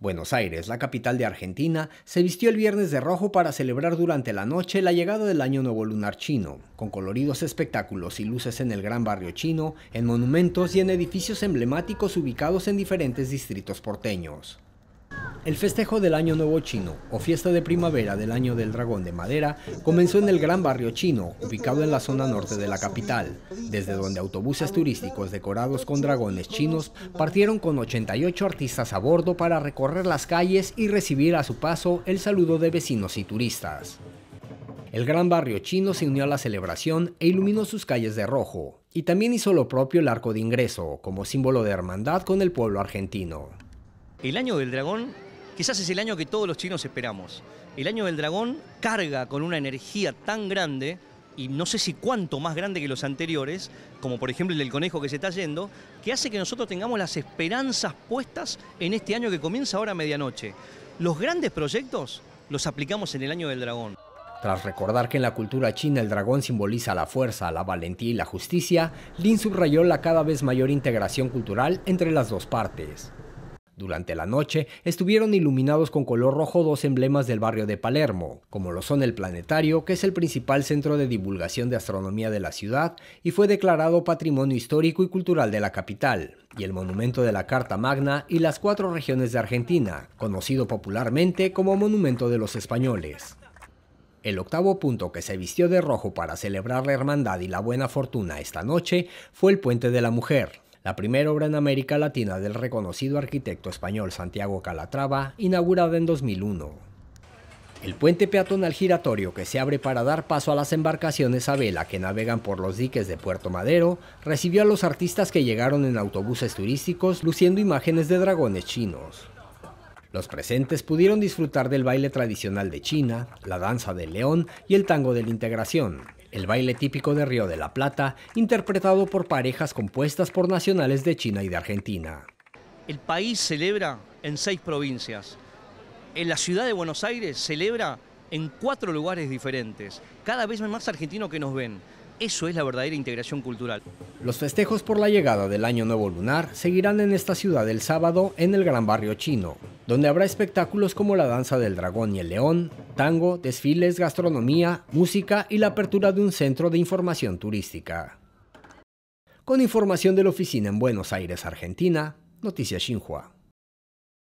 Buenos Aires, la capital de Argentina, se vistió el viernes de rojo para celebrar durante la noche la llegada del año nuevo lunar chino, con coloridos espectáculos y luces en el gran barrio chino, en monumentos y en edificios emblemáticos ubicados en diferentes distritos porteños. El festejo del Año Nuevo Chino, o fiesta de primavera del Año del Dragón de Madera, comenzó en el Gran Barrio Chino, ubicado en la zona norte de la capital, desde donde autobuses turísticos decorados con dragones chinos partieron con 88 artistas a bordo para recorrer las calles y recibir a su paso el saludo de vecinos y turistas. El Gran Barrio Chino se unió a la celebración e iluminó sus calles de rojo, y también hizo lo propio el arco de ingreso, como símbolo de hermandad con el pueblo argentino. El Año del Dragón quizás es el año que todos los chinos esperamos. El año del dragón carga con una energía tan grande y no sé si cuánto más grande que los anteriores, como por ejemplo el del conejo que se está yendo, que hace que nosotros tengamos las esperanzas puestas en este año que comienza ahora a medianoche. Los grandes proyectos los aplicamos en el año del dragón. Tras recordar que en la cultura china el dragón simboliza la fuerza, la valentía y la justicia, Lin subrayó la cada vez mayor integración cultural entre las dos partes. Durante la noche estuvieron iluminados con color rojo dos emblemas del barrio de Palermo, como lo son el Planetario, que es el principal centro de divulgación de astronomía de la ciudad y fue declarado Patrimonio Histórico y Cultural de la capital, y el Monumento de la Carta Magna y las cuatro regiones de Argentina, conocido popularmente como Monumento de los Españoles. El octavo punto que se vistió de rojo para celebrar la hermandad y la buena fortuna esta noche fue el Puente de la Mujer, la primera obra en América Latina del reconocido arquitecto español Santiago Calatrava, inaugurada en 2001. El puente peatonal giratorio que se abre para dar paso a las embarcaciones a vela que navegan por los diques de Puerto Madero recibió a los artistas que llegaron en autobuses turísticos luciendo imágenes de dragones chinos. Los presentes pudieron disfrutar del baile tradicional de China, la danza del león y el tango de la integración el baile típico de Río de la Plata, interpretado por parejas compuestas por nacionales de China y de Argentina. El país celebra en seis provincias. En la ciudad de Buenos Aires celebra en cuatro lugares diferentes. Cada vez más argentinos que nos ven. Eso es la verdadera integración cultural. Los festejos por la llegada del Año Nuevo Lunar seguirán en esta ciudad el sábado en el Gran Barrio Chino, donde habrá espectáculos como la danza del dragón y el león, tango, desfiles, gastronomía, música y la apertura de un centro de información turística. Con información de la oficina en Buenos Aires, Argentina, Noticias Xinhua.